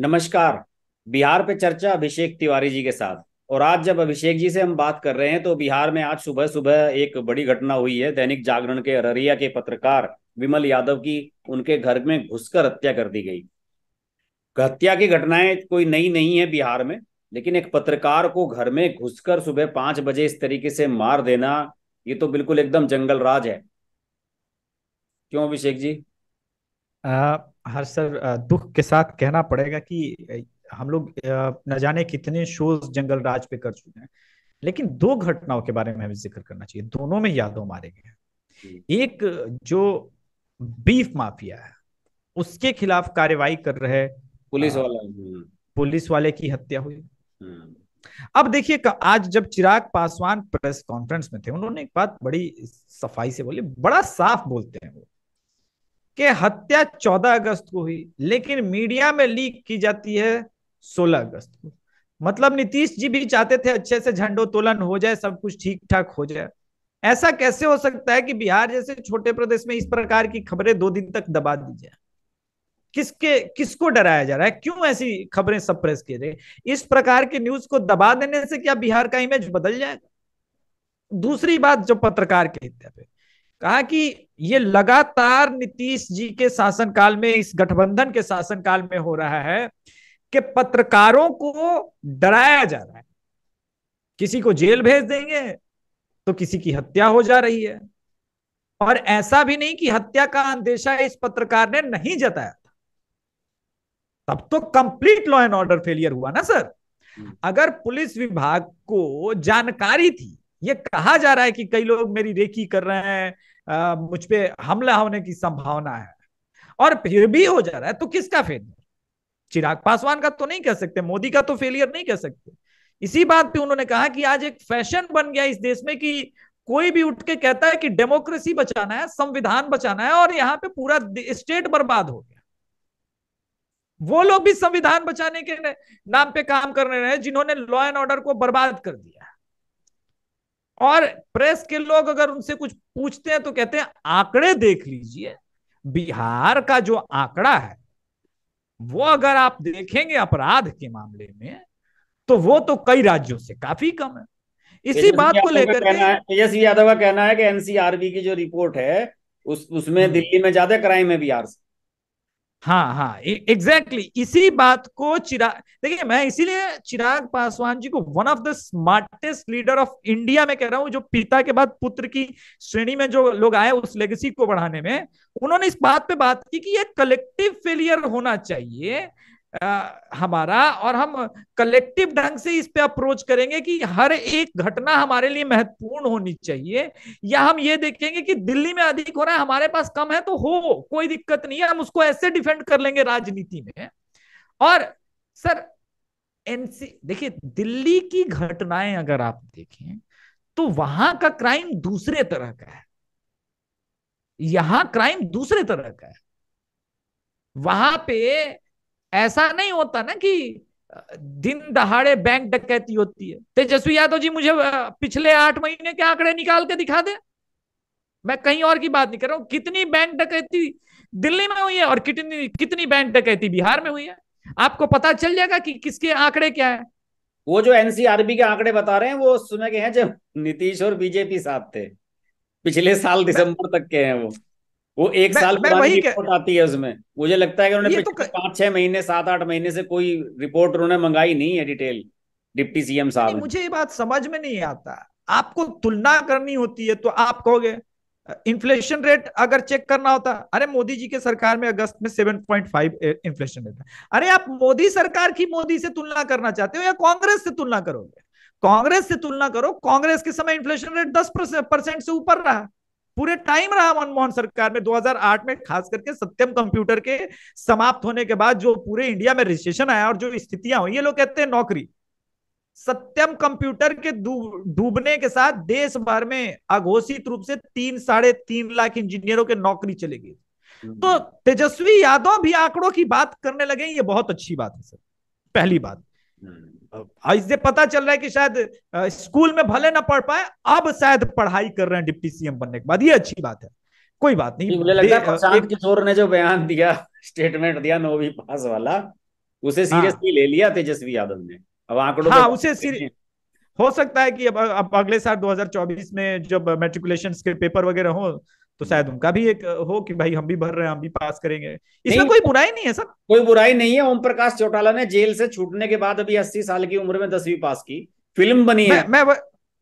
नमस्कार बिहार पे चर्चा अभिषेक तिवारी जी के साथ और आज जब अभिषेक जी से हम बात कर रहे हैं तो बिहार में आज सुबह सुबह एक बड़ी घटना हुई है दैनिक जागरण के अररिया के पत्रकार विमल यादव की उनके घर में घुसकर हत्या कर दी गई हत्या की घटनाएं कोई नई नहीं, नहीं है बिहार में लेकिन एक पत्रकार को घर में घुसकर सुबह पांच बजे इस तरीके से मार देना ये तो बिल्कुल एकदम जंगल राज है क्यों अभिषेक जी हर सर दुख के साथ कहना पड़ेगा कि हम लोग न जाने कितने शोज जंगल राज पे कर चुके हैं लेकिन दो घटनाओं के बारे में हमें जिक्र करना चाहिए दोनों में यादव मारे गए एक जो बीफ माफिया है उसके खिलाफ कार्रवाई कर रहे पुलिस वाले हम्म। पुलिस वाले की हत्या हुई हम्म। अब देखिए आज जब चिराग पासवान प्रेस कॉन्फ्रेंस में थे उन्होंने एक बात बड़ी सफाई से बोली बड़ा साफ बोलते हैं वो कि हत्या 14 अगस्त को हुई लेकिन मीडिया में लीक की जाती है 16 अगस्त को मतलब नीतीश जी भी चाहते थे अच्छे से झंडोत्तोलन हो जाए सब कुछ ठीक ठाक हो जाए ऐसा कैसे हो सकता है कि बिहार जैसे छोटे प्रदेश में इस प्रकार की खबरें दो दिन तक दबा दी जाए किसके किसको डराया जा रहा है क्यों ऐसी खबरें सब प्रेस किए जाए इस प्रकार के न्यूज को दबा देने से क्या बिहार का इमेज बदल जाएगा दूसरी बात जो पत्रकार के हित पे कहा कि ये लगातार नीतीश जी के शासनकाल में इस गठबंधन के शासनकाल में हो रहा है कि पत्रकारों को डराया जा रहा है किसी को जेल भेज देंगे तो किसी की हत्या हो जा रही है और ऐसा भी नहीं कि हत्या का अंदेशा इस पत्रकार ने नहीं जताया था तब तो complete law and order failure हुआ ना सर हम्म। अगर पुलिस विभाग को जानकारी थी ये कहा जा रहा है कि कई लोग मेरी रेकी कर रहे हैं मुझ पर हमला होने की संभावना है और फिर भी हो जा रहा है तो किसका फेलियर चिराग पासवान का तो नहीं कह सकते मोदी का तो फेलियर नहीं कह सकते इसी बात पे उन्होंने कहा कि आज एक फैशन बन गया इस देश में कि कोई भी उठ के कहता है कि डेमोक्रेसी बचाना है संविधान बचाना है और यहाँ पे पूरा स्टेट बर्बाद हो गया वो लोग भी संविधान बचाने के नाम पे काम कर रहे हैं जिन्होंने लॉ एंड ऑर्डर को बर्बाद कर दिया और प्रेस के लोग अगर उनसे कुछ पूछते हैं तो कहते हैं आंकड़े देख लीजिए बिहार का जो आंकड़ा है वो अगर आप देखेंगे अपराध के मामले में तो वो तो कई राज्यों से काफी कम है इसी बात को लेकर तेजस्वी यादव का कहना है कि एनसीआरबी की जो रिपोर्ट है उस उसमें हम्म। दिल्ली में ज्यादा क्राइम है बिहार से हाँ हाँ एग्जैक्टली exactly, इसी बात को चिराग देखिए मैं इसीलिए चिराग पासवान जी को one of the smartest leader of India में कह रहा हूं जो पिता के बाद पुत्र की श्रेणी में जो लोग आए उस लेगेसी को बढ़ाने में उन्होंने इस बात पे बात की कि ये कलेक्टिव फेलियर होना चाहिए हमारा और हम कलेक्टिव ढंग से इस पे अप्रोच करेंगे कि हर एक घटना हमारे लिए महत्वपूर्ण होनी चाहिए या हम ये देखेंगे कि दिल्ली में अधिक हो रहा है हमारे पास कम है तो हो कोई दिक्कत नहीं है हम उसको ऐसे डिफेंड कर लेंगे राजनीति में और सर एनसी देखिए दिल्ली की घटनाएं अगर आप देखें तो वहां का क्राइम दूसरे तरह का है यहां क्राइम दूसरे तरह का है वहां पे ऐसा नहीं होता ना कि दिन दहाड़े बैंक डकैती होती है तेजस्वी यादव जी मुझे पिछले आठ महीने के आंकड़े निकाल के दिखा दे मैं कहीं और की बात नहीं कर रहा हूं कितनी बैंक डकैती दिल्ली में हुई है और कितनी कितनी बैंक डकैती बिहार में हुई है आपको पता चल जाएगा कि किसके आंकड़े क्या है वो जो एनसीआरबी के आंकड़े बता रहे हैं वो सुने के हैं जब नीतीश और बीजेपी साथ थे पिछले साल दिसंबर तक के हैं वो वो एक मैं, साल मैं पुरानी रिपोर्ट आती है उसमें मुझे लगता है कि उन्होंने तो पांच छह महीने सात आठ महीने से कोई रिपोर्ट उन्होंने मंगाई नहीं है डिटेल डिप्टी सीएम साहब मुझे ये बात समझ में नहीं आता आपको तुलना करनी होती है तो आप कहोगे इन्फ्लेशन रेट अगर चेक करना होता अरे मोदी जी के सरकार में अगस्त में 7.5 इन्फ्लेशन रेट अरे आप मोदी सरकार की मोदी से तुलना करना चाहते हो या कांग्रेस से तुलना करोगे कांग्रेस से तुलना करो कांग्रेस के समय इन्फ्लेशन रेट दस परसेंट से ऊपर रहा पूरे टाइम रहा मनमोहन सरकार में 2008 में खास करके सत्यम कंप्यूटर के समाप्त होने के बाद जो पूरे इंडिया में रजिस्ट्रेशन आया और जो स्थितियां हुई ये लोग कहते हैं नौकरी सत्यम कंप्यूटर के डूबने के साथ देश भर में अघोषित रूप से तीन साढ़े तीन लाख इंजीनियरों के नौकरी चले गई हम्म। तो तेजस्वी यादव भी आंकड़ों की बात करने लगे ये बहुत अच्छी बात है सर पहली बात इससे पता चल रहा है कि शायद स्कूल में भले ना पढ़ पाए अब शायद पढ़ाई कर रहे हैं डिप्टी सीएम बनने के बाद ये अच्छी बात है कोई बात नहीं मुझे लगता है किशोर ने जो बयान दिया स्टेटमेंट दिया नो भी पास वाला उसे हाँ। सीरियसली हाँ, ले लिया तेजस्वी यादव ने अब आंकड़ों हाँ उसे सीरियस हो सकता है कि अब, अब अगले साल 2024 में जब मेट्रिकुलेशन के पेपर वगैरह हो तो शायद हम्म। उनका भी एक हो कि भाई हम भी भर रहे हैं हम भी पास करेंगे इसमें कोई बुराई नहीं है सर कोई बुराई नहीं है ओम प्रकाश चौटाला ने जेल से छूटने के बाद अभी अस्सी साल की उम्र में दसवीं पास की फिल्म बनी है मैं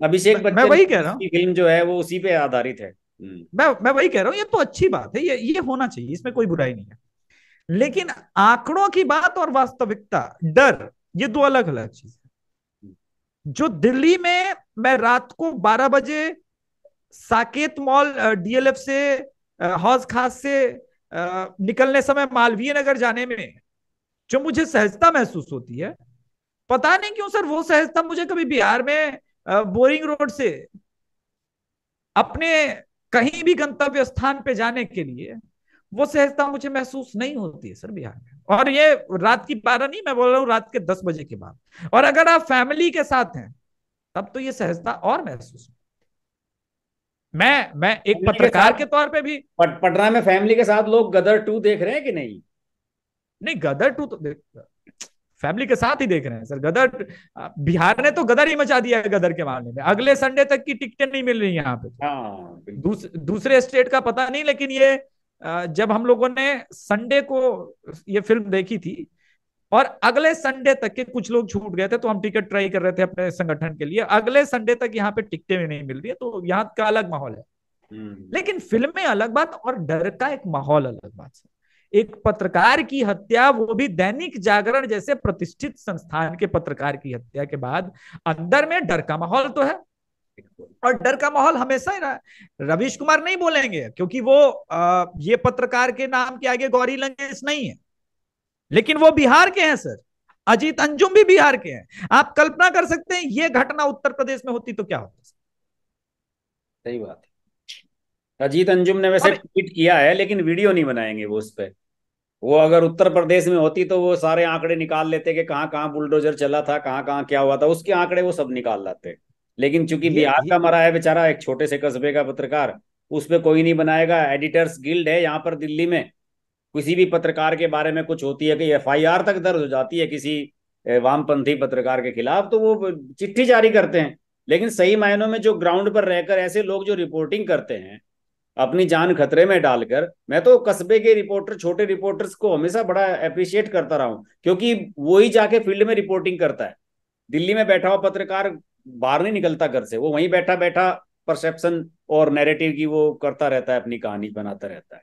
अभिषेक मैं वही कह रहा हूँ फिल्म जो है वो उसी पे आधारित है हम्म। मैं मैं वही कह रहा हूँ ये तो अच्छी बात है ये ये होना चाहिए इसमें कोई बुराई नहीं है लेकिन आंकड़ों की बात और वास्तविकता डर ये दो अलग अलग चीज हम्म। जो दिल्ली में मैं रात को 12 बजे साकेत मॉल डीएलएफ से हौज खास से निकलने समय मालवीय नगर जाने में जो मुझे सहजता महसूस होती है पता नहीं क्यों सर वो सहजता मुझे कभी बिहार में बोरिंग रोड से अपने कहीं भी गंतव्य स्थान पे जाने के लिए वो सहजता मुझे महसूस नहीं होती है सर बिहार में और ये रात की बारह नहीं मैं बोल रहा हूँ रात के दस बजे के बाद और अगर आप फैमिली के साथ हैं तब तो ये सहजता और महसूस मैं मैं एक पत्रकार के, के तौर पे भी पट, पटना में फैमिली के साथ लोग गदर टू देख रहे हैं कि नहीं नहीं गदर टू तो फैमिली के साथ ही देख रहे हैं सर गदर बिहार ने तो गदर ही मचा दिया है गदर के मामले में अगले संडे तक की टिकटें नहीं मिल रही यहाँ पे हाँ, दूस, दूसरे स्टेट का पता नहीं लेकिन ये जब हम लोगों ने संडे को ये फिल्म देखी थी और अगले संडे तक के कुछ लोग छूट गए थे तो हम टिकट ट्राई कर रहे थे अपने संगठन के लिए अगले संडे तक यहाँ पे टिकटें भी नहीं मिल रही है तो यहाँ का अलग माहौल है हम्म। लेकिन में अलग बात और डर का एक माहौल अलग बात है एक पत्रकार की हत्या वो भी दैनिक जागरण जैसे प्रतिष्ठित संस्थान के पत्रकार की हत्या के बाद अंदर में डर का माहौल तो है और डर का माहौल हमेशा ही रहा रविश कुमार नहीं बोलेंगे क्योंकि वो आ, ये पत्रकार के नाम के आगे गौरी लंगेश नहीं है लेकिन वो बिहार के हैं सर अजीत अंजुम भी बिहार के हैं आप कल्पना कर सकते हैं ये घटना उत्तर प्रदेश में होती तो क्या होता सही बात है अजीत अंजुम ने वैसे ट्वीट किया है लेकिन वीडियो नहीं बनाएंगे वो उस पर वो अगर उत्तर प्रदेश में होती तो वो सारे आंकड़े निकाल लेते कि कहाँ कहाँ बुलडोजर चला था कहाँ कहाँ क्या हुआ था उसके आंकड़े वो सब निकाल लाते लेकिन चूंकि बिहार का तो मरा है बेचारा एक छोटे से कस्बे का पत्रकार उस पर कोई नहीं बनाएगा एडिटर्स गिल्ड है यहाँ पर दिल्ली में किसी भी पत्रकार के बारे में कुछ होती है कि एफ तक दर्ज हो जाती है किसी वामपंथी पत्रकार के खिलाफ तो वो चिट्ठी जारी करते हैं लेकिन सही मायनों में जो ग्राउंड पर रहकर ऐसे लोग जो रिपोर्टिंग करते हैं अपनी जान खतरे में डालकर मैं तो कस्बे के रिपोर्टर छोटे रिपोर्टर्स को हमेशा बड़ा अप्रिशिएट करता रहा हूं क्योंकि वो ही जाके फील्ड में रिपोर्टिंग करता है दिल्ली में बैठा हुआ पत्रकार बाहर नहीं निकलता घर से वो वहीं बैठा बैठा परसेप्शन और नैरेटिव की वो करता रहता है अपनी कहानी बनाता रहता है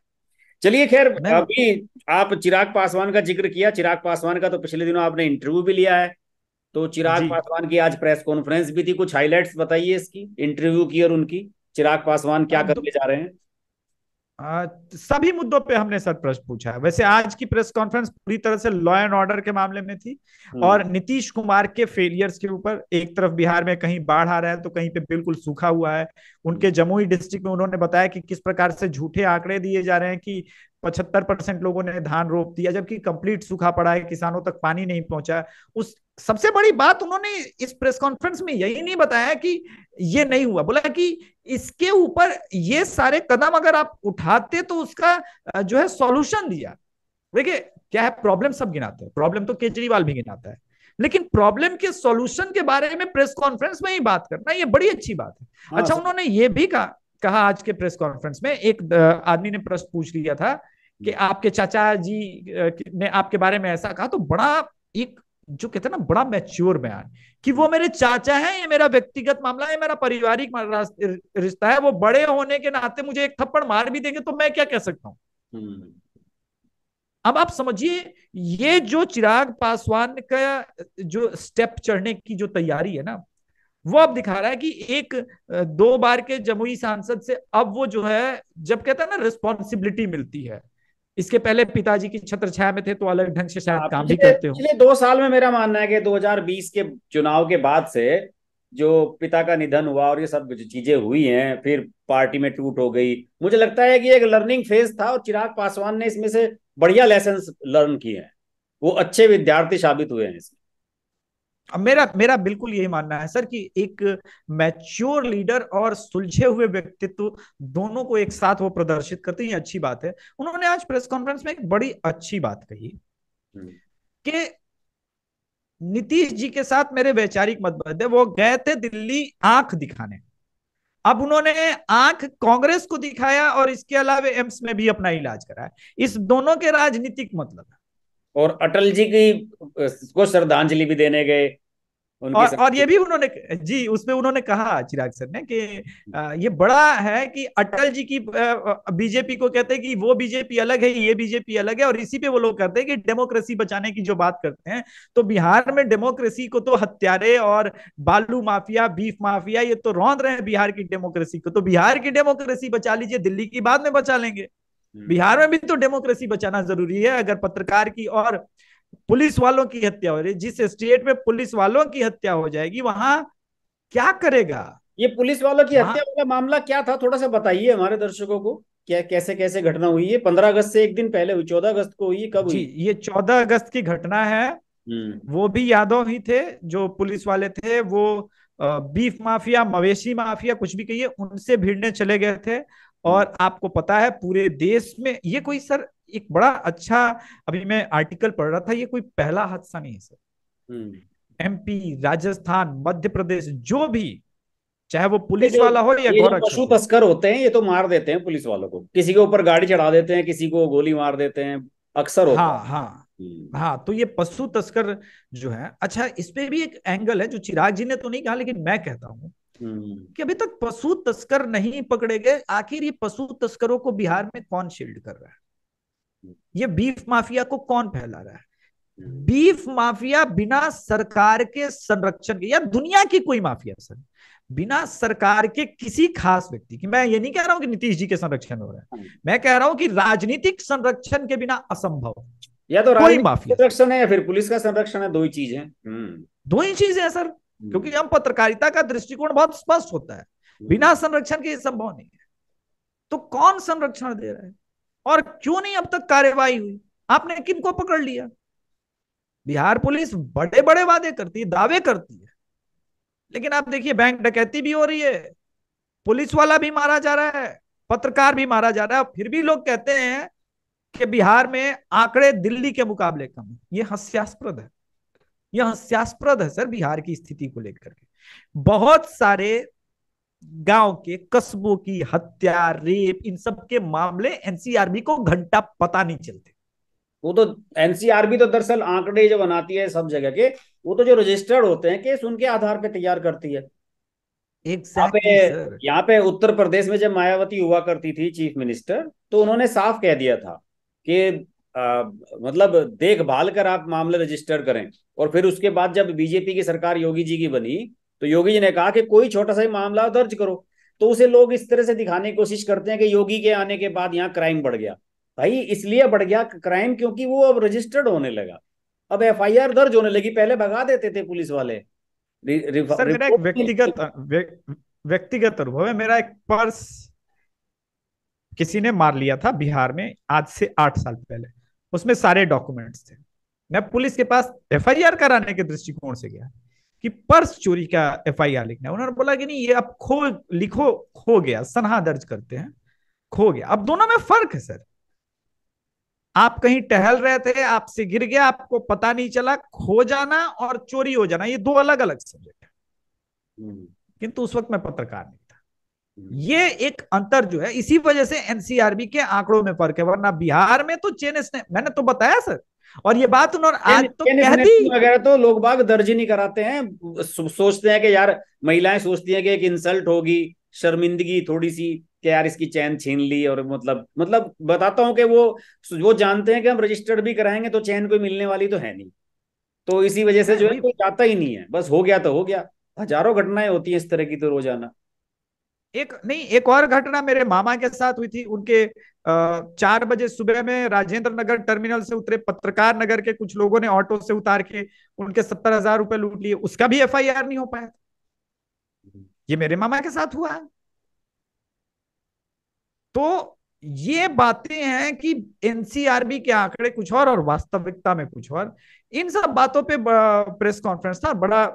चलिए खैर अभी आप चिराग पासवान का जिक्र किया चिराग पासवान का तो पिछले दिनों आपने इंटरव्यू भी लिया है तो चिराग पासवान की आज प्रेस कॉन्फ्रेंस भी थी कुछ हाईलाइट बताइए इसकी इंटरव्यू की और उनकी चिराग पासवान क्या तो करने जा रहे हैं सभी मुद्दों पे हमने सर प्रश्न पूछा है वैसे आज की प्रेस कॉन्फ्रेंस पूरी तरह से लॉ एंड ऑर्डर के मामले में थी हम्म। और नीतीश कुमार के फेलियर्स के ऊपर एक तरफ बिहार में कहीं बाढ़ आ रहा है तो कहीं पे बिल्कुल सूखा हुआ है उनके जमुई डिस्ट्रिक्ट में उन्होंने बताया कि किस प्रकार से झूठे आंकड़े दिए जा रहे हैं कि पचहत्तर परसेंट लोगों ने धान रोप दिया जबकि कंप्लीट सूखा पड़ा है किसानों तक पानी नहीं पहुंचा उस सबसे बड़ी बात उन्होंने इस प्रेस कॉन्फ्रेंस में यही नहीं बताया कि ये नहीं हुआ बोला कि इसके ऊपर ये सारे कदम अगर आप उठाते तो उसका जो है सॉल्यूशन दिया देखिए क्या है प्रॉब्लम सब गिनाते हैं प्रॉब्लम तो केजरीवाल भी गिनाता है लेकिन प्रॉब्लम के सॉल्यूशन के बारे में प्रेस कॉन्फ्रेंस में ही बात करना ये बड़ी अच्छी बात है हाँ, अच्छा उन्होंने ये भी कहा कहा आज के प्रेस कॉन्फ्रेंस में एक आदमी ने प्रश्न पूछ लिया था कि आपके चाचा जी ने आपके बारे में ऐसा कहा तो बड़ा एक जो कहते हैं ना बड़ा मैच्योर बयान कि वो मेरे चाचा हैं ये मेरा व्यक्तिगत मामला है मेरा पारिवारिक रिश्ता है वो बड़े होने के नाते मुझे एक थप्पड़ मार भी देंगे तो मैं क्या कह सकता हूँ हम्म। अब आप समझिए ये जो चिराग पासवान का जो स्टेप चढ़ने की जो तैयारी है ना वो अब दिखा रहा है कि एक दो बार के जमुई सांसद से अब वो जो है जब कहता है ना रिस्पॉन्सिबिलिटी मिलती है इसके पहले पिताजी की छत्र छाया में थे तो अलग ढंग से शायद काम भी करते हो पिछले दो साल में मेरा मानना है कि 2020 के चुनाव के बाद से जो पिता का निधन हुआ और ये सब चीजें हुई हैं फिर पार्टी में टूट हो गई मुझे लगता है कि एक लर्निंग फेज था और चिराग पासवान ने इसमें से बढ़िया लेसन लर्न किए हैं वो अच्छे विद्यार्थी साबित हुए हैं इसमें अब मेरा मेरा बिल्कुल यही मानना है सर कि एक मैच्योर लीडर और सुलझे हुए व्यक्तित्व दोनों को एक साथ वो प्रदर्शित करते हैं अच्छी बात है उन्होंने आज प्रेस कॉन्फ्रेंस में एक बड़ी अच्छी बात कही हम्म। कि नीतीश जी के साथ मेरे वैचारिक मतभेद है वो गए थे दिल्ली आंख दिखाने अब उन्होंने आंख कांग्रेस को दिखाया और इसके अलावा एम्स में भी अपना इलाज कराया इस दोनों के राजनीतिक मतलब और अटल जी की को श्रद्धांजलि भी देने गए और, और ये भी उन्होंने जी उसमें उन्होंने कहा चिराग सर ने कि ये बड़ा है कि अटल जी की बीजेपी को कहते हैं कि वो बीजेपी अलग है ये बीजेपी अलग है और इसी पे वो लोग करते हैं कि डेमोक्रेसी बचाने की जो बात करते हैं तो बिहार में डेमोक्रेसी को तो हत्यारे और बालू माफिया बीफ माफिया ये तो रौंद रहे हैं बिहार की डेमोक्रेसी को तो बिहार की डेमोक्रेसी बचा लीजिए दिल्ली की बाद में बचा लेंगे हम्म। बिहार में भी तो डेमोक्रेसी बचाना जरूरी है अगर पत्रकार की और पुलिस वालों की हत्या हो रही जिस स्टेट में पुलिस वालों की हत्या हो जाएगी वहां क्या करेगा ये पुलिस वालों की हत्या का मामला क्या था थोड़ा सा बताइए हमारे दर्शकों को क्या कैसे कैसे घटना हुई है पंद्रह अगस्त से एक दिन पहले हुई चौदह अगस्त को हुई कब हुई ये चौदह अगस्त की घटना है हम्म। वो भी यादव ही थे जो पुलिस वाले थे वो बीफ माफिया मवेशी माफिया कुछ भी कहिए उनसे भिड़ने चले गए थे और आपको पता है पूरे देश में ये कोई सर एक बड़ा अच्छा अभी मैं आर्टिकल पढ़ रहा था ये कोई पहला हादसा नहीं है sir MP hmm. Rajasthan Madhya Pradesh जो भी चाहे वो पुलिस वाला हो या पशु तस्कर होते हैं ये तो मार देते हैं पुलिस वालों को किसी के ऊपर गाड़ी चढ़ा देते हैं किसी को गोली मार देते हैं अक्सर होता हाँ हाँ हम्म। हाँ तो ये पशु तस्कर जो है अच्छा इस पे भी एक एंगल है जो चिराग जी ने तो नहीं कहा लेकिन मैं कहता हूँ हम्म। कि अभी तक पशु तस्कर नहीं पकड़े गए आखिर ये पशु तस्करों को बिहार में कौन शील्ड कर रहा है हम्म। ये बीफ माफिया को कौन फैला रहा है बीफ हम्म। माफिया बिना सरकार के संरक्षण के या दुनिया की कोई माफिया सर बिना सरकार के किसी खास व्यक्ति की मैं ये नहीं कह रहा हूं कि नीतीश जी के संरक्षण हो रहा है हाँ। मैं कह रहा हूं कि राजनीतिक संरक्षण के बिना असंभव या तो कोई माफिया संरक्षण है या फिर पुलिस का संरक्षण है दो ही चीज है दो ही चीज है सर क्योंकि हम पत्रकारिता का दृष्टिकोण बहुत स्पष्ट होता है हम्म। बिना संरक्षण के संभव नहीं है तो कौन संरक्षण दे रहा है और क्यों नहीं अब तक कार्यवाही हुई आपने किन को पकड़ लिया बिहार पुलिस बड़े बड़े वादे करती है दावे करती है लेकिन आप देखिए बैंक डकैती भी हो रही है पुलिस वाला भी मारा जा रहा है पत्रकार भी मारा जा रहा है फिर भी लोग कहते हैं कि बिहार में आंकड़े दिल्ली के मुकाबले कम है ये हास्यास्पद है यह हास्यास्पद है सर बिहार की स्थिति को लेकर के बहुत सारे गांव के कस्बों की हत्या रेप इन सब के मामले एनसीआरबी को घंटा पता नहीं चलते वो तो एनसीआरबी तो दरअसल आंकड़े जो बनाती है सब जगह के वो तो जो रजिस्टर्ड होते हैं केस उनके आधार पे तैयार करती है exactly, यहाँ पे उत्तर प्रदेश में जब मायावती हुआ करती थी चीफ मिनिस्टर तो उन्होंने साफ कह दिया था कि मतलब देखभाल कर आप मामले रजिस्टर करें और फिर उसके बाद जब बीजेपी की सरकार योगी जी की बनी तो योगी जी ने कहा कि कोई छोटा सा मामला दर्ज करो तो उसे लोग इस तरह से दिखाने की कोशिश करते हैं कि योगी के आने के बाद यहाँ क्राइम बढ़ गया भाई इसलिए बढ़ गया क्राइम क्योंकि वो अब रजिस्टर्ड होने लगा अब एफ दर्ज होने लगी पहले भगा देते थे पुलिस वाले व्यक्तिगत व्यक्तिगत अनुभव है मेरा एक पर्स किसी ने मार लिया था बिहार में आज से आठ साल पहले उसमें सारे डॉक्यूमेंट्स थे मैं पुलिस के पास एफ कराने के दृष्टिकोण से गया कि पर्स चोरी का एफ आई आर लिखना उन्होंने बोला कि नहीं ये अब खो लिखो खो गया सनहा दर्ज करते हैं खो गया अब दोनों में फर्क है सर आप कहीं टहल रहे थे आपसे गिर गया आपको पता नहीं चला खो जाना और चोरी हो जाना ये दो अलग अलग सब्जेक्ट है किंतु उस वक्त मैं पत्रकार नहीं ये एक अंतर जो है इसी वजह से एनसीआरबी के आंकड़ों में फर्क है वरना बिहार में तो चेन ने मैंने तो बताया सर और ये बात उन्होंने आज तो कह दी वगैरह तो लोग बाग दर्ज ही नहीं कराते हैं सोचते हैं कि यार महिलाएं सोचती हैं कि एक इंसल्ट होगी शर्मिंदगी थोड़ी सी कि यार इसकी चैन छीन ली और मतलब मतलब बताता हूं कि वो वो जानते हैं कि हम रजिस्टर्ड भी कराएंगे तो चैन कोई मिलने वाली तो है नहीं तो इसी वजह से जो है कोई जाता ही नहीं है बस हो गया तो हो गया हजारों घटनाएं होती है इस तरह की तो रोजाना एक नहीं एक और घटना मेरे मामा के साथ हुई थी उनके चार बजे सुबह में राजेंद्र नगर टर्मिनल से उतरे पत्रकार नगर के कुछ लोगों ने ऑटो से उतार के उनके सत्तर हजार रुपए लूट लिए उसका भी एफआईआर नहीं हो पाया ये मेरे मामा के साथ हुआ तो ये बातें हैं कि एनसीआरबी के आंकड़े कुछ और और वास्तविकता में कुछ और इन सब बातों पे प्रेस कॉन्फ्रेंस था बड़ा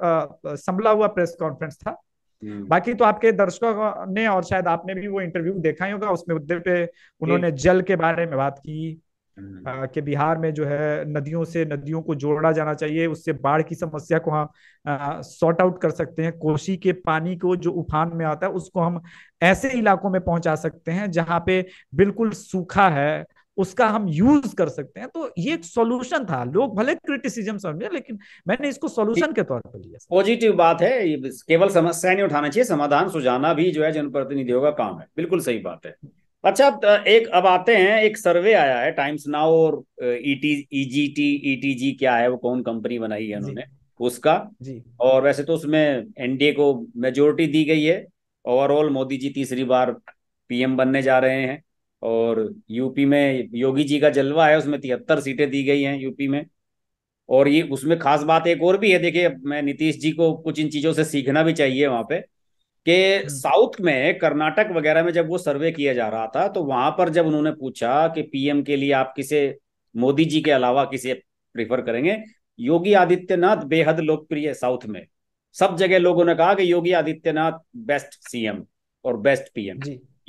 संभला हुआ प्रेस कॉन्फ्रेंस था हम्म। बाकी तो आपके दर्शकों ने और शायद आपने भी वो इंटरव्यू देखा ही होगा उस मुद्दे पे उन्होंने जल के बारे में बात की हम्म। कि बिहार में जो है नदियों से नदियों को जोड़ा जाना चाहिए उससे बाढ़ की समस्या को हम सॉर्ट आउट कर सकते हैं कोसी के पानी को जो उफान में आता है उसको हम ऐसे इलाकों में पहुंचा सकते हैं जहाँ पे बिल्कुल सूखा है उसका हम यूज कर सकते हैं तो ये एक सोल्यूशन था लोग भले क्रिटिसिज्म समझे लेकिन मैंने इसको सोल्यूशन के तौर पर लिया पॉजिटिव बात है केवल समस्या नहीं उठाना चाहिए समाधान सुझाना भी जो है जनप्रतिनिधियों का काम है बिल्कुल सही बात है अच्छा एक अब आते हैं एक सर्वे आया है टाइम्स नाउ और ईटी ईजीटी ईटीजी क्या है वो कौन कंपनी बनाई है उन्होंने उसका जी और वैसे तो उसमें एनडीए को मेजोरिटी दी गई है ओवरऑल मोदी जी तीसरी बार पीएम बनने जा रहे हैं और यूपी में योगी जी का जलवा है उसमें तिहत्तर सीटें दी गई हैं यूपी में और ये उसमें खास बात एक और भी है देखिए मैं नीतीश जी को कुछ इन चीजों से सीखना भी चाहिए वहां पे कि हम्म। साउथ में कर्नाटक वगैरह में जब वो सर्वे किया जा रहा था तो वहां पर जब उन्होंने पूछा कि पीएम के लिए आप किसे मोदी जी के अलावा किसे प्रीफर करेंगे योगी आदित्यनाथ बेहद लोकप्रिय साउथ में सब जगह लोगों ने कहा कि योगी आदित्यनाथ बेस्ट सीएम और बेस्ट पीएम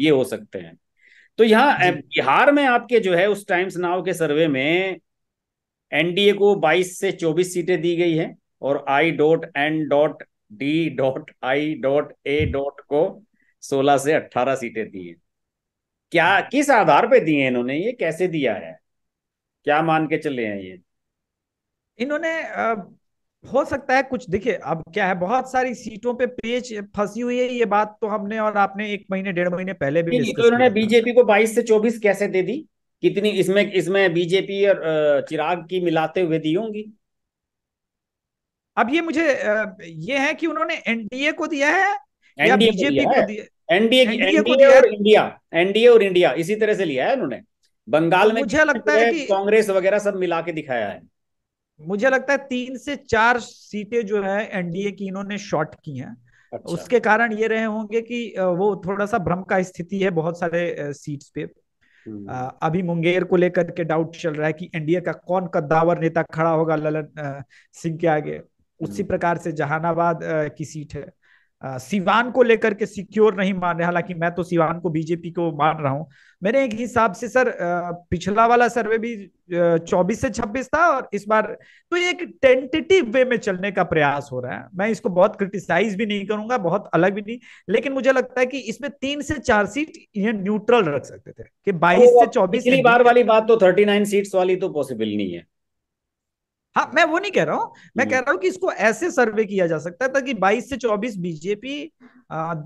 ये हो सकते हैं तो यहाँ बिहार में आपके जो है उस टाइम्स नाव के सर्वे में एनडीए को 22 से 24 सीटें दी गई है और I dot N dot D dot I dot A dot को 16 से 18 सीटें दी है क्या किस आधार पे दिए इन्होंने ये कैसे दिया है क्या मान के चले हैं ये इन्होंने हो सकता है कुछ देखिए अब क्या है बहुत सारी सीटों पे पेच फंसी हुई है ये बात तो हमने और आपने एक महीने डेढ़ महीने पहले भी तो इन्होंने बीजेपी को 22 से 24 कैसे दे दी कितनी इसमें इसमें बीजेपी और चिराग की मिलाते हुए दी होंगी अब ये मुझे ये है कि उन्होंने एनडीए को दिया है या बीजेपी को दिया एनडीए एनडीए और इंडिया एनडीए और इंडिया इसी तरह से लिया है उन्होंने बंगाल में मुझे लगता है कि कांग्रेस वगैरह सब मिला के दिखाया है मुझे लगता है तीन से चार सीटें जो है एनडीए की इन्होंने शॉर्ट की हैं अच्छा। उसके कारण ये रहे होंगे कि वो थोड़ा सा भ्रम का स्थिति है बहुत सारे सीट्स पे हम्म। अभी मुंगेर को लेकर के डाउट चल रहा है कि एनडीए का कौन कद्दावर नेता खड़ा होगा ललन सिंह के आगे उसी हम्म। प्रकार से जहानाबाद की सीट है सिवान को लेकर के सिक्योर नहीं मान रहे हालांकि मैं तो सिवान को बीजेपी को मान रहा हूं मेरे एक हिसाब से सर पिछला वाला सर्वे भी 24 से 26 था और इस बार तो ये एक टेंटेटिव वे में चलने का प्रयास हो रहा है मैं इसको बहुत क्रिटिसाइज भी नहीं करूंगा बहुत अलग भी नहीं लेकिन मुझे लगता है कि इसमें तीन से चार सीट ये न्यूट्रल रख सकते थे कि 22 तो से 24 पिछली बार वाली बात तो 39 सीट्स वाली तो पॉसिबल नहीं है हाँ मैं वो नहीं कह रहा हूँ मैं हम्म। कह रहा हूँ कि इसको ऐसे सर्वे किया जा सकता है ताकि 22 से 24 बीजेपी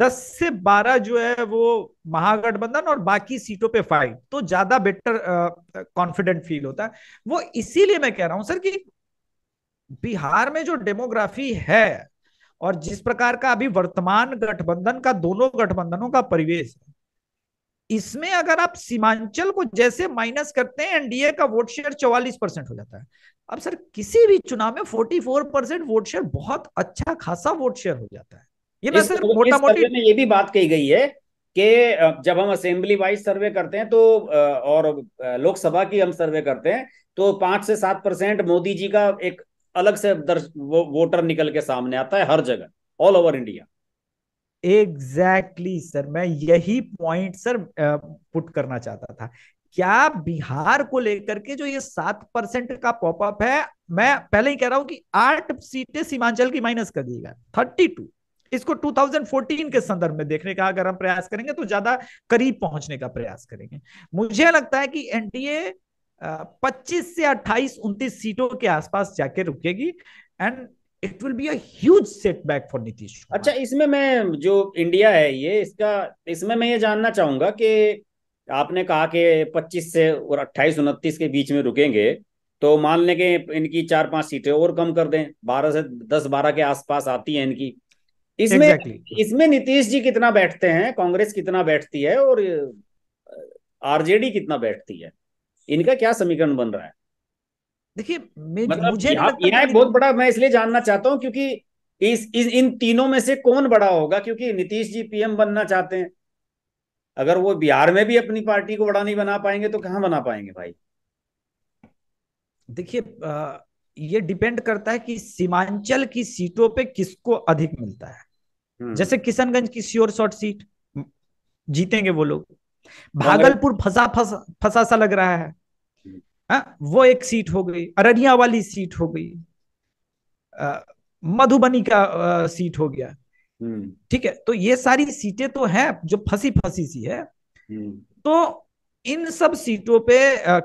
10 से 12 जो है वो महागठबंधन और बाकी सीटों पे फाइट तो ज्यादा बेटर कॉन्फिडेंट फील होता है वो इसीलिए मैं कह रहा हूँ सर कि बिहार में जो डेमोग्राफी है और जिस प्रकार का अभी वर्तमान गठबंधन का दोनों गठबंधनों का परिवेश है इसमें अगर आप सीमांचल को जैसे माइनस करते हैं एनडीए का वोट शेयर चौवालीस परसेंट हो जाता है अब सर किसी भी चुनाव में forty four percent vote share बहुत अच्छा खासा वोट शेयर हो जाता है ये मैं सर मोटा मोटी में ये भी बात कही गई है कि जब हम असेंबली वाइज सर्वे करते हैं तो और लोकसभा की हम सर्वे करते हैं तो पांच से सात परसेंट मोदी जी का एक अलग से वो, वोटर निकल के सामने आता है हर जगह all over India exactly exactly, sir मैं यही पॉइंट सर पुट करना चाहता था क्या बिहार को लेकर के जो ये सात परसेंट का पॉपअप है मैं पहले ही कह रहा हूं कि आठ सीटें सीमांचल की माइनस कर दिएगा थर्टी टू इसको 2014 के संदर्भ में देखने का अगर हम प्रयास करेंगे तो ज्यादा करीब पहुंचने का प्रयास करेंगे मुझे लगता है कि एनडीए 25 से 28 29 सीटों के आसपास जाके रुकेगी and it will be a huge setback for Nitish अच्छा इसमें मैं जो इंडिया है ये इसका इसमें मैं ये जानना चाहूंगा कि आपने कहा कि 25 से और 28 उनतीस के बीच में रुकेंगे तो मान लें कि इनकी चार पांच सीटें और कम कर दें बारह से दस बारह के आसपास आती है इनकी इसमें exactly. इसमें नीतीश जी कितना बैठते हैं कांग्रेस कितना बैठती है और आरजेडी कितना बैठती है इनका क्या समीकरण बन रहा है देखिए मतलब मुझे एआई बहुत बड़ा मैं इसलिए जानना चाहता हूँ क्योंकि इस, इस इन तीनों में से कौन बड़ा होगा क्योंकि नीतीश जी पीएम बनना चाहते हैं अगर वो बिहार में भी अपनी पार्टी को बड़ा नहीं बना पाएंगे तो कहाँ बना पाएंगे भाई देखिए ये डिपेंड करता है कि सीमांचल की सीटों पे किसको अधिक मिलता है हम्म। जैसे किशनगंज की श्योर शॉर्ट सीट जीतेंगे वो लोग भागलपुर फसा फसा फसा सा लग रहा है हाँ वो एक सीट हो गई अररिया वाली सीट हो गई मधुबनी का आ, सीट हो गया हम्म। ठीक है तो ये सारी सीटें तो हैं जो फंसी फंसी सी है हम्म। तो इन सब सीटों पे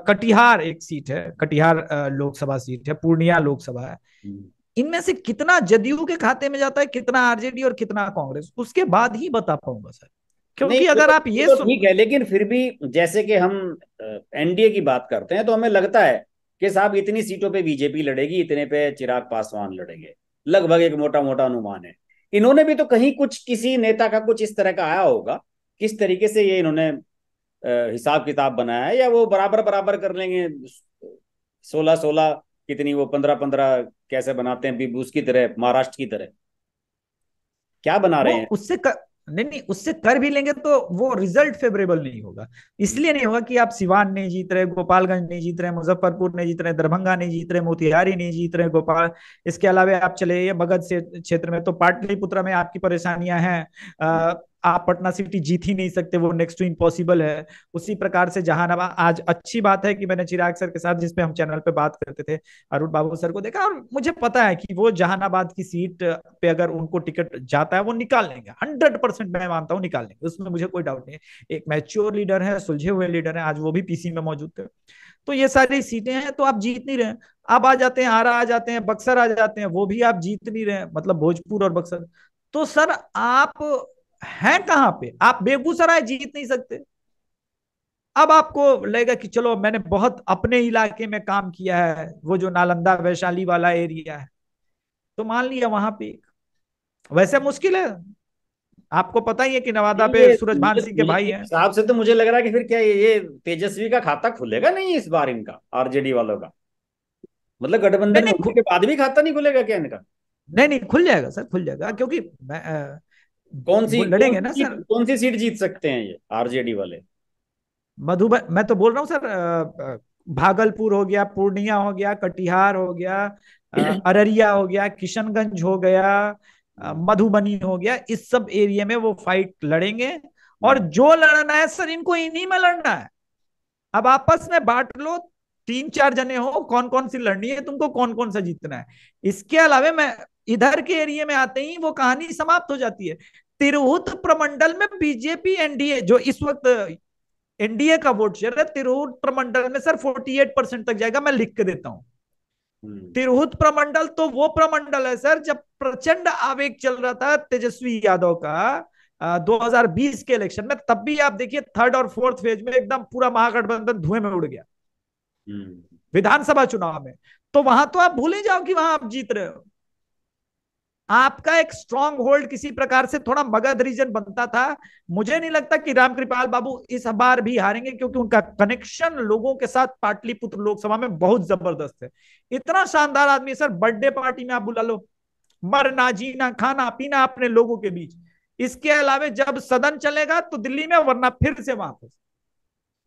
कटिहार एक सीट है कटिहार लोकसभा सीट है पूर्णिया लोकसभा है हम्म। इनमें से कितना जदयू के खाते में जाता है कितना आरजेडी और कितना कांग्रेस उसके बाद ही बता पाऊंगा सर क्योंकि अगर आप ये तो ठीक है लेकिन फिर भी जैसे कि हम एनडीए की बात करते हैं तो हमें लगता है कि साहब इतनी सीटों पे बीजेपी लड़ेगी इतने पे चिराग पासवान लड़ेंगे लगभग एक मोटा मोटा अनुमान है इन्होंने भी तो कहीं कुछ किसी नेता का कुछ इस तरह का आया होगा किस तरीके से ये इन्होंने हिसाब किताब बनाया है या वो बराबर बराबर कर लेंगे सोलह सोलह कितनी वो पंद्रह पंद्रह कैसे बनाते हैं बीबूस की तरह महाराष्ट्र की तरह क्या बना रहे हैं उससे कर... नहीं नहीं उससे कर भी लेंगे तो वो रिजल्ट फेवरेबल नहीं होगा इसलिए नहीं होगा कि आप सिवान नहीं जीत रहे गोपालगंज नहीं जीत रहे मुजफ्फरपुर नहीं जीत रहे दरभंगा नहीं जीत रहे मोतिहारी नहीं जीत रहे गोपाल इसके अलावा आप चले मगध क्षेत्र में तो पाटलिपुत्र में आपकी परेशानियां हैं आप पटना सिटी जीत ही नहीं सकते वो नेक्स्ट टू इम्पॉसिबल है उसी प्रकार से जहानाबाद आज अच्छी बात है कि मैंने चिराग सर के साथ जिसपे हम चैनल पे बात करते थे अरुण बाबू सर को देखा और मुझे पता है कि वो जहानाबाद की सीट पे अगर उनको टिकट जाता है वो निकाल लेंगे हंड्रेड परसेंट मैं मानता हूँ निकाल लेंगे उसमें मुझे कोई डाउट नहीं है एक मैच्योर लीडर है सुलझे हुए लीडर है आज वो भी पीसी में मौजूद थे तो ये सारी सीटें हैं तो आप जीत नहीं रहे आप आ जाते हैं आरा आ जाते हैं बक्सर आ जाते हैं वो भी आप जीत नहीं रहे मतलब भोजपुर और बक्सर तो सर आप है कहां पे आप बेगूसराय जीत नहीं सकते अब आपको लगेगा कि चलो मैंने बहुत अपने इलाके में काम किया है वो जो नालंदा वैशाली वाला एरिया है तो मान लिया वहां पे वैसे मुश्किल है आपको पता ही है कि नवादा पे भान सिंह के भाई हैं साहब से तो मुझे लग रहा है कि फिर क्या ये, ये तेजस्वी का खाता खुलेगा नहीं इस बार इनका आरजेडी वालों का मतलब गठबंधन के बाद भी खाता नहीं खुलेगा क्या इनका नहीं नहीं खुल जाएगा सर खुल जाएगा क्योंकि कौन सी लड़ेंगे ना सर कौन सी सीट जीत सकते हैं ये आरजेडी वाले मधुबन मैं तो बोल रहा हूँ सर भागलपुर हो गया पूर्णिया हो गया कटिहार हो गया हम्म। अररिया हो गया किशनगंज हो गया मधुबनी हो गया इस सब एरिया में वो फाइट लड़ेंगे और हम्म। जो लड़ना है सर इनको इन्हीं में लड़ना है अब आपस में बांट लो तीन चार जने हो कौन कौन सी लड़नी है तुमको कौन कौन सा जीतना है इसके अलावा मैं इधर के एरिया में आते ही वो कहानी समाप्त हो जाती है तिरहुत प्रमंडल में बीजेपी एनडीए जो इस वक्त एनडीए का वोट शेयर है तिरहुत प्रमंडल में सर 48 परसेंट तक जाएगा मैं लिख के देता हूं हम्म। तिरहुत प्रमंडल तो वो प्रमंडल है सर जब प्रचंड आवेग चल रहा था तेजस्वी यादव का आ, 2020 के इलेक्शन में तब भी आप देखिए थर्ड और फोर्थ फेज में एकदम पूरा महागठबंधन धुएं में उड़ गया हम्म। विधानसभा चुनाव में तो वहां तो आप भूल ही जाओ कि वहां आप जीत रहे हो आपका एक स्ट्रॉन्ग होल्ड किसी प्रकार से थोड़ा मगध रीजन बनता था मुझे नहीं लगता कि रामकृपाल बाबू इस बार भी हारेंगे क्योंकि उनका कनेक्शन लोगों के साथ पाटलिपुत्र लोकसभा में बहुत जबरदस्त है इतना शानदार आदमी सर बर्थडे पार्टी में आप बुला लो मरना जीना खाना पीना अपने लोगों के बीच इसके अलावा जब सदन चलेगा तो दिल्ली में वरना फिर से वापस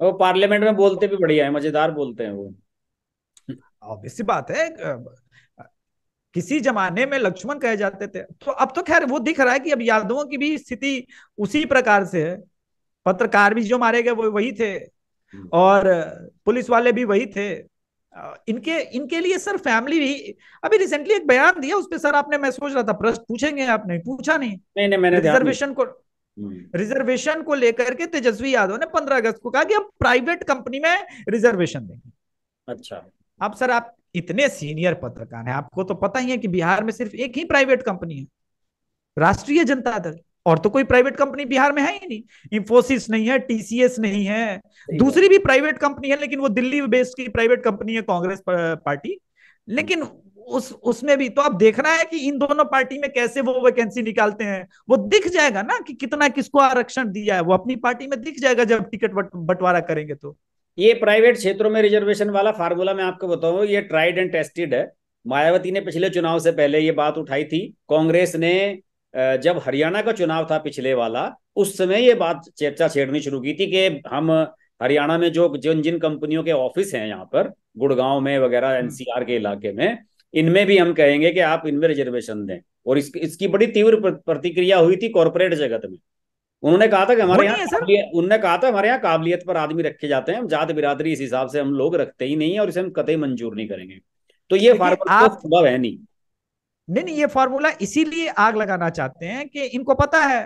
वो पार्लियामेंट में बोलते भी बढ़िया है मजेदार बोलते हैं वो ऑब्वियस बात है किसी जमाने में लक्ष्मण कहे जाते थे तो अब तो खैर वो दिख रहा है कि अब यादवों की भी स्थिति उसी प्रकार से है पत्रकार भी जो मारे गए वो वही थे हम्म। और पुलिस वाले भी वही थे इनके इनके लिए सर फैमिली भी अभी रिसेंटली एक बयान दिया उस पर सर आपने मैं सोच रहा था प्रश्न पूछेंगे आपने पूछा नहीं नहीं नहीं मैंने रिजर्वेशन को रिजर्वेशन हम्म। को लेकर के तेजस्वी यादव ने पंद्रह अगस्त को कहा कि हम प्राइवेट कंपनी में रिजर्वेशन देंगे अच्छा अब सर आप इतने सीनियर पत्रकार हैं आपको तो पता ही है कि बिहार में सिर्फ एक ही प्राइवेट कंपनी है राष्ट्रीय जनता दल और तो कोई प्राइवेट कंपनी बिहार में है ही नहीं इंफोसिस नहीं है टीसीएस नहीं है दूसरी भी प्राइवेट कंपनी है लेकिन वो दिल्ली बेस्ड की प्राइवेट कंपनी है कांग्रेस पार्टी लेकिन उस उसमें भी तो आप देखना है कि इन दोनों पार्टी में कैसे वो वैकेंसी निकालते हैं वो दिख जाएगा ना कि कितना किसको आरक्षण दिया है वो अपनी पार्टी में दिख जाएगा जब टिकट बंटवारा करेंगे तो ये प्राइवेट क्षेत्रों में रिजर्वेशन वाला फार्मूला मैं आपको बताऊं ये ट्राइड एंड टेस्टेड है मायावती ने पिछले चुनाव से पहले ये बात उठाई थी कांग्रेस ने जब हरियाणा का चुनाव था पिछले वाला उस समय ये बात चर्चा छेड़नी शुरू की थी कि हम हरियाणा में जो जिन जिन कंपनियों के ऑफिस हैं यहाँ पर गुड़गांव में वगैरह हम्म। एनसीआर के इलाके में इनमें भी हम कहेंगे कि आप इनमें रिजर्वेशन दें और इस, इसकी बड़ी तीव्र प्रतिक्रिया हुई थी कॉरपोरेट जगत में उन्होंने कहा था कि हमारे यहाँ उन्होंने कहा था हमारे यहाँ काबिलियत पर आदमी रखे जाते हैं हम जात बिरादरी इस हिसाब से हम लोग रखते ही नहीं और इसे हम कतई मंजूर नहीं करेंगे तो ये फार्मूला संभव है नहीं नहीं नहीं ये फार्मूला इसीलिए आग लगाना चाहते हैं कि इनको पता है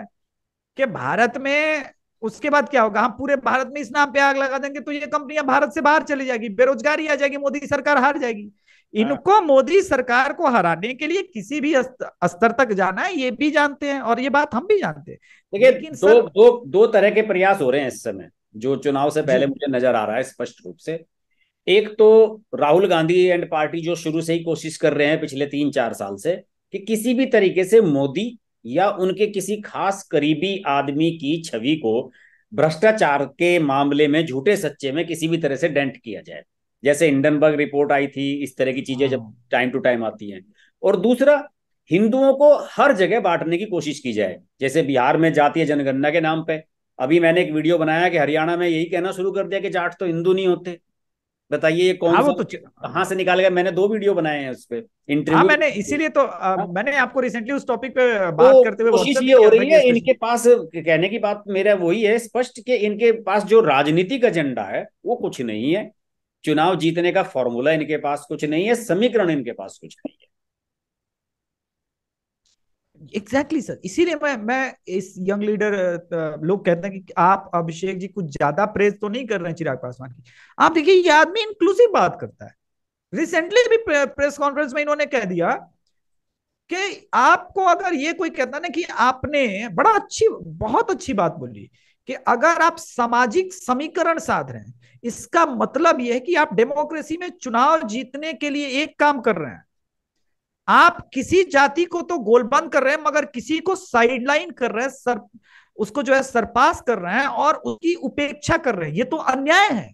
कि भारत में उसके बाद क्या होगा हम पूरे भारत में इस नाम पे आग लगा देंगे तो ये कंपनियां भारत से बाहर चली जाएगी बेरोजगारी आ जाएगी मोदी सरकार हार जाएगी हाँ। इनको मोदी सरकार को हराने के लिए किसी भी स्तर तक जाना है ये भी जानते हैं और ये बात हम भी जानते हैं लेकिन दो, सर... दो दो तरह के प्रयास हो रहे हैं इस समय जो चुनाव से पहले मुझे नजर आ रहा है स्पष्ट रूप से एक तो राहुल गांधी एंड पार्टी जो शुरू से ही कोशिश कर रहे हैं पिछले तीन चार साल से कि किसी भी तरीके से मोदी या उनके किसी खास करीबी आदमी की छवि को भ्रष्टाचार के मामले में झूठे सच्चे में किसी भी तरह से डेंट किया जाए जैसे इंडनबर्ग रिपोर्ट आई थी इस तरह की चीजें जब टाइम टू टाइम आती हैं और दूसरा हिंदुओं को हर जगह बांटने की कोशिश की जाए जैसे बिहार में जातीय जनगणना के नाम पे अभी मैंने एक वीडियो बनाया कि हरियाणा में यही कहना शुरू कर दिया कि जाट तो हिंदू नहीं होते बताइए ये कौन हाँ, वो तो कहाँ से गया मैंने दो वीडियो बनाए हैं उस पर हाँ, इंटरव्यू तो, हाँ, मैंने इसीलिए तो आ, मैंने आपको रिसेंटली उस टॉपिक पे बात तो करते हुए कोशिश ये हो रही है इनके पास कहने की बात मेरा वही है स्पष्ट कि इनके पास जो राजनीतिक एजेंडा है वो कुछ नहीं है चुनाव जीतने का फॉर्मूला इनके पास कुछ नहीं है समीकरण इनके पास कुछ नहीं है एग्जैक्टली सर इसीलिए मैं मैं इस यंग लीडर लोग कहते हैं कि आप अभिषेक जी कुछ ज्यादा प्रेज तो नहीं कर रहे हैं चिराग पासवान की आप देखिए ये आदमी इंक्लूसिव बात करता है रिसेंटली भी प्रेस कॉन्फ्रेंस में इन्होंने कह दिया कि आपको अगर ये कोई कहता ना कि आपने बड़ा अच्छी बहुत अच्छी बात बोली कि अगर आप सामाजिक समीकरण साध रहे हैं इसका मतलब यह है कि आप डेमोक्रेसी में चुनाव जीतने के लिए एक काम कर रहे हैं आप किसी जाति को तो गोलबंद कर रहे हैं मगर किसी को साइडलाइन कर रहे हैं सर उसको जो है सरपास कर रहे हैं और उसकी उपेक्षा कर रहे हैं ये तो अन्याय है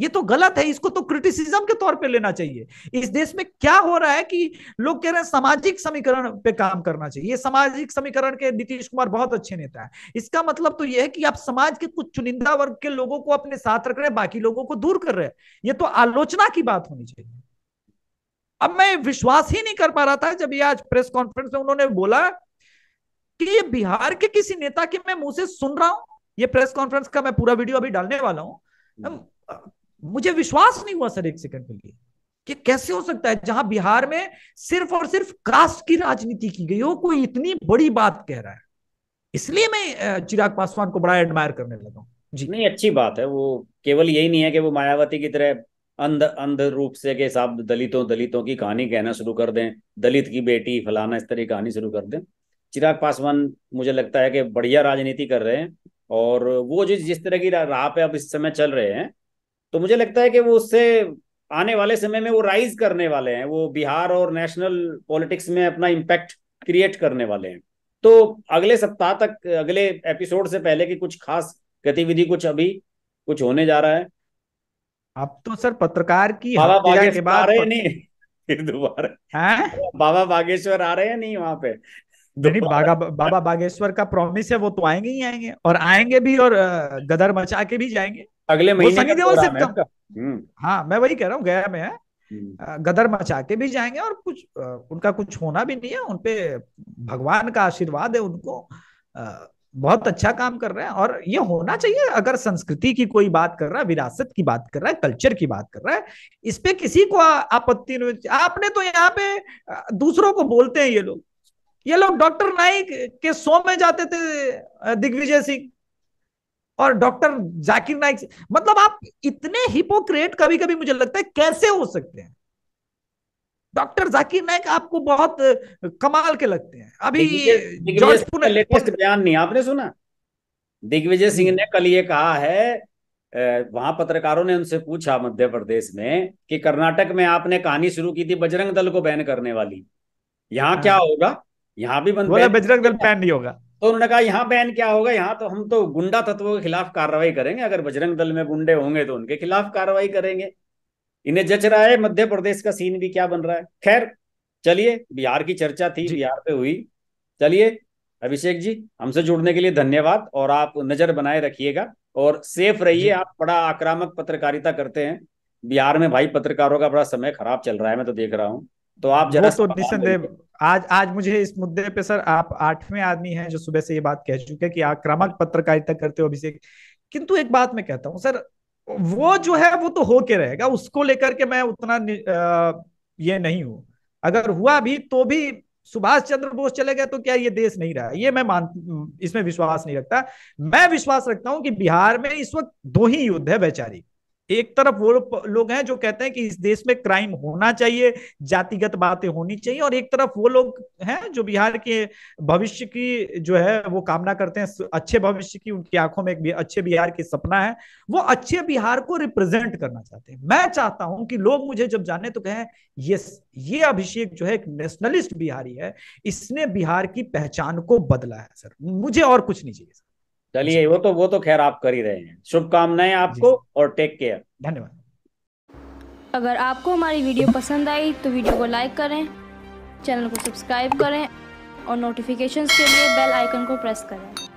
ये तो गलत है इसको तो क्रिटिसिज्म के तौर पे लेना चाहिए इस देश में क्या हो रहा है कि लोग कह रहे हैं सामाजिक समीकरण पे काम करना चाहिए ये सामाजिक समीकरण के नीतीश कुमार बहुत अच्छे नेता है इसका मतलब तो यह है कि आप समाज के कुछ चुनिंदा वर्ग के लोगों को अपने साथ रख रहे हैं बाकी लोगों को दूर कर रहे हैं ये तो आलोचना की बात होनी चाहिए अब मैं विश्वास ही नहीं कर पा रहा था जब ये आज प्रेस कॉन्फ्रेंस में उन्होंने बोला कि ये बिहार के किसी नेता के मैं मुंह से सुन रहा हूं ये प्रेस कॉन्फ्रेंस का मैं पूरा वीडियो अभी डालने वाला हूं हम्म। मुझे विश्वास नहीं हुआ सर एक सेकंड के लिए कि कैसे हो सकता है जहां बिहार में सिर्फ और सिर्फ कास्ट की राजनीति की गई हो कोई इतनी बड़ी बात कह रहा है इसलिए मैं चिराग पासवान को बड़ा एडमायर करने लगा जी नहीं अच्छी बात है वो केवल यही नहीं है कि वो मायावती की तरह अंध अंध रूप से के साथ दलितों दलितों की कहानी कहना शुरू कर दें दलित की बेटी फलाना इस तरह की कहानी शुरू कर दें चिराग पासवान मुझे लगता है कि बढ़िया राजनीति कर रहे हैं और वो जो जिस तरह की राह पे अब इस समय चल रहे हैं तो मुझे लगता है कि वो उससे आने वाले समय में वो राइज करने वाले हैं वो बिहार और नेशनल पॉलिटिक्स में अपना इम्पैक्ट क्रिएट करने वाले हैं तो अगले सप्ताह तक अगले एपिसोड से पहले की कुछ खास गतिविधि कुछ अभी कुछ होने जा रहा है अब तो सर पत्रकार की आ रहे नहीं फिर दोबारा बाबा बागेश्वर आ रहे हैं नहीं वहां पे नहीं बागा बाबा बागेश्वर का प्रॉमिस है वो तो आएंगे ही आएंगे और आएंगे भी और गदर मचा के भी जाएंगे अगले महीने सनी देओल से हाँ मैं वही कह रहा हूँ गया में है हम्म। गदर मचा के भी जाएंगे और कुछ उनका कुछ होना भी नहीं है उनपे भगवान का आशीर्वाद है उनको बहुत अच्छा काम कर रहे हैं और ये होना चाहिए अगर संस्कृति की कोई बात कर रहा है विरासत की बात कर रहा है कल्चर की बात कर रहा है इस पे किसी को आपत्ति नहीं आपने तो यहाँ पे दूसरों को बोलते हैं ये लोग ये लोग डॉक्टर नाइक के शो में जाते थे दिग्विजय सिंह और डॉक्टर जाकिर नाइक मतलब आप इतने हिपोक्रेट कभी कभी मुझे लगता है कैसे हो सकते हैं डॉक्टर जाकिर नाइक आपको बहुत कमाल के लगते हैं अभी लेटेस्ट बयान नहीं आपने सुना दिग्विजय सिंह ने कल ये कहा है वहां पत्रकारों ने उनसे पूछा मध्य प्रदेश में कि कर्नाटक में आपने कहानी शुरू की थी बजरंग दल को बैन करने वाली यहाँ हाँ। क्या होगा यहाँ भी बंद बजरंग दल बैन नहीं होगा तो उन्होंने कहा यहाँ बैन क्या होगा यहाँ तो हम तो गुंडा तत्वों के खिलाफ कार्रवाई करेंगे अगर बजरंग दल में गुंडे होंगे तो उनके खिलाफ कार्रवाई करेंगे इन्हें जच रहा है मध्य प्रदेश का सीन भी क्या बन रहा है खैर चलिए बिहार की चर्चा थी बिहार पे हुई चलिए अभिषेक जी हमसे जुड़ने के लिए धन्यवाद और आप नजर बनाए रखिएगा और सेफ रहिए आप बड़ा आक्रामक पत्रकारिता करते हैं बिहार में भाई पत्रकारों का बड़ा समय खराब चल रहा है मैं तो देख रहा हूँ तो आप जरा तो निसंदेह आज आज मुझे इस मुद्दे पे सर आप आठवें आदमी हैं जो सुबह से ये बात कह चुके हैं कि आक्रामक पत्रकारिता करते हो अभिषेक किंतु एक बात मैं कहता हूँ सर वो जो है वो तो होके रहेगा उसको लेकर के मैं उतना आ, ये नहीं हूं अगर हुआ भी तो भी सुभाष चंद्र बोस चले गए तो क्या ये देश नहीं रहा ये मैं मान इसमें विश्वास नहीं रखता मैं विश्वास रखता हूं कि बिहार में इस वक्त दो ही युद्ध है वैचारिक एक तरफ वो लोग हैं जो कहते हैं कि इस देश में क्राइम होना चाहिए जातिगत बातें होनी चाहिए और एक तरफ वो लोग हैं जो बिहार के भविष्य की जो है वो कामना करते हैं अच्छे भविष्य की उनकी आंखों में एक अच्छे बिहार की सपना है वो अच्छे बिहार को रिप्रेजेंट करना चाहते हैं मैं चाहता हूं कि लोग मुझे जब जाने तो कहें यस ये अभिषेक जो है एक नेशनलिस्ट बिहारी है इसने बिहार की पहचान को बदला है सर मुझे और कुछ नहीं चाहिए सर चलिए वो तो वो तो खैर आप कर ही रहे हैं शुभकामनाएं आपको और टेक केयर धन्यवाद अगर आपको हमारी वीडियो पसंद आई तो वीडियो को लाइक करें चैनल को सब्सक्राइब करें और नोटिफिकेशंस के लिए बेल आइकन को प्रेस करें